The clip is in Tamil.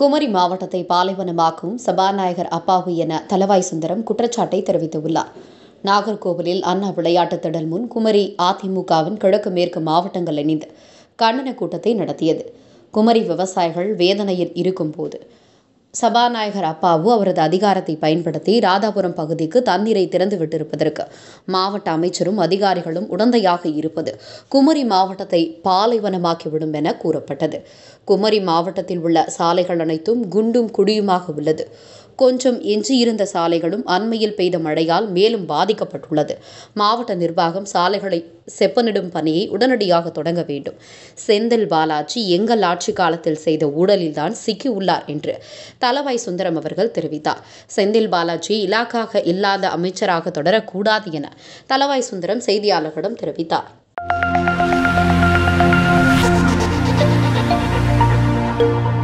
குமரி மாவட்டத்தை பாலைவனமாக்கும் சபாநாயகர் அப்பாவு என தலவாய் சுந்தரம் குற்றச்சாட்டை தெரிவித்துள்ளார் நாகர்கோவிலில் அண்ணா விளையாட்டுத் திடல் முன் குமரி அதிமுகவின் கிழக்கு மேற்கு மாவட்டங்கள் இணைந்து கண்டன கூட்டத்தை நடத்தியது குமரி விவசாயிகள் வேதனையில் இருக்கும்போது சபாநாயகர் அப்பாவு அவரது அதிகாரத்தை பயன்படுத்தி ராதாபுரம் பகுதிக்கு தண்ணீரை திறந்து விட்டிருப்பதற்கு மாவட்ட அமைச்சரும் அதிகாரிகளும் உடந்தையாக இருப்பது குமரி மாவட்டத்தை பாலைவனமாக்கிவிடும் என கூறப்பட்டது குமரி மாவட்டத்தில் உள்ள சாலைகள் அனைத்தும் குண்டும் குடியுமாக உள்ளது கொஞ்சம் எஞ்சியிருந்த சாலைகளும் அண்மையில் பெய்த மழையால் மேலும் பாதிக்கப்பட்டுள்ளது மாவட்ட நிர்வாகம் சாலைகளை செப்பனிடும் பணியை உடனடியாக தொடங்க வேண்டும் செந்தில் பாலாஜி எங்கள் ஆட்சி காலத்தில் செய்த ஊழலில்தான் சிக்கியுள்ளார் என்று தலவாய் சுந்தரம் அவர்கள் தெரிவித்தார் செந்தில் பாலாஜி இலாக்காக இல்லாத அமைச்சராக தொடரக்கூடாது என தலவாய் சுந்தரம் செய்தியாளர்களிடம் தெரிவித்தார் thank you